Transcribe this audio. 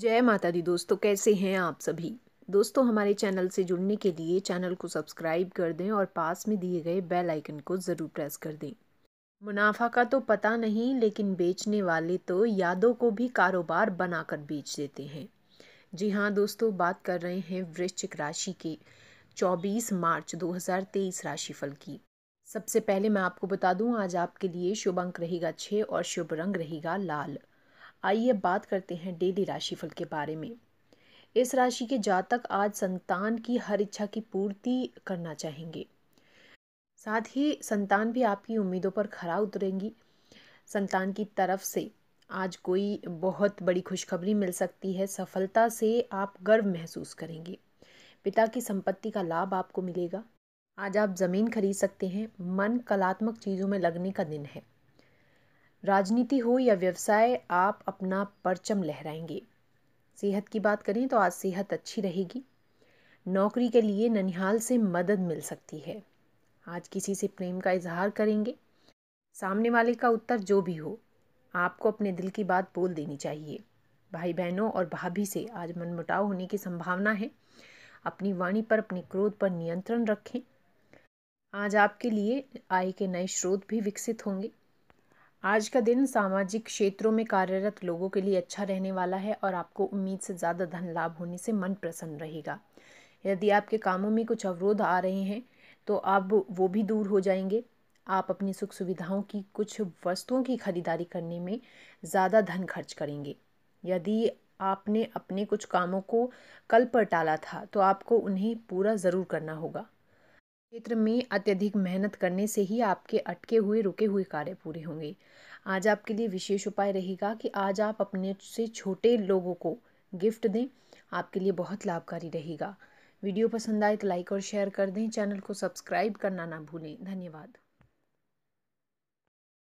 जय माता दी दोस्तों कैसे हैं आप सभी दोस्तों हमारे चैनल से जुड़ने के लिए चैनल को सब्सक्राइब कर दें और पास में दिए गए बेल आइकन को ज़रूर प्रेस कर दें मुनाफा का तो पता नहीं लेकिन बेचने वाले तो यादों को भी कारोबार बनाकर बेच देते हैं जी हाँ दोस्तों बात कर रहे हैं वृश्चिक राशि के 24 मार्च 2023 राशिफल की सबसे पहले मैं आपको बता दूं आज आपके लिए शुभ अंक रहेगा छः और शुभ रंग रहेगा लाल आइए बात करते हैं डेली राशिफल के बारे में इस राशि के जातक आज संतान की हर इच्छा की पूर्ति करना चाहेंगे साथ ही संतान भी आपकी उम्मीदों पर खरा उतरेंगी संतान की तरफ से आज कोई बहुत बड़ी खुशखबरी मिल सकती है सफलता से आप गर्व महसूस करेंगे पिता की संपत्ति का लाभ आपको मिलेगा आज आप ज़मीन खरीद सकते हैं मन कलात्मक चीज़ों में लगने का दिन है राजनीति हो या व्यवसाय आप अपना परचम लहराएंगे सेहत की बात करें तो आज सेहत अच्छी रहेगी नौकरी के लिए ननिहाल से मदद मिल सकती है आज किसी से प्रेम का इजहार करेंगे सामने वाले का उत्तर जो भी हो आपको अपने दिल की बात बोल देनी चाहिए भाई बहनों और भाभी से आज मनमुटाव होने की संभावना है अपनी वाणी पर अपने क्रोध पर नियंत्रण रखें आज आपके लिए आय के नए स्रोत भी विकसित होंगे आज का दिन सामाजिक क्षेत्रों में कार्यरत लोगों के लिए अच्छा रहने वाला है और आपको उम्मीद से ज़्यादा धन लाभ होने से मन प्रसन्न रहेगा यदि आपके कामों में कुछ अवरोध आ रहे हैं तो अब वो भी दूर हो जाएंगे आप अपनी सुख सुविधाओं की कुछ वस्तुओं की खरीदारी करने में ज़्यादा धन खर्च करेंगे यदि आपने अपने कुछ कामों को कल पर टाला था तो आपको उन्हें पूरा ज़रूर करना होगा क्षेत्र में अत्यधिक मेहनत करने से ही आपके अटके हुए रुके हुए कार्य पूरे होंगे आज आपके लिए विशेष उपाय रहेगा कि आज आप अपने से छोटे लोगों को गिफ्ट दें आपके लिए बहुत लाभकारी रहेगा वीडियो पसंद आए तो लाइक और शेयर कर दें चैनल को सब्सक्राइब करना ना भूलें धन्यवाद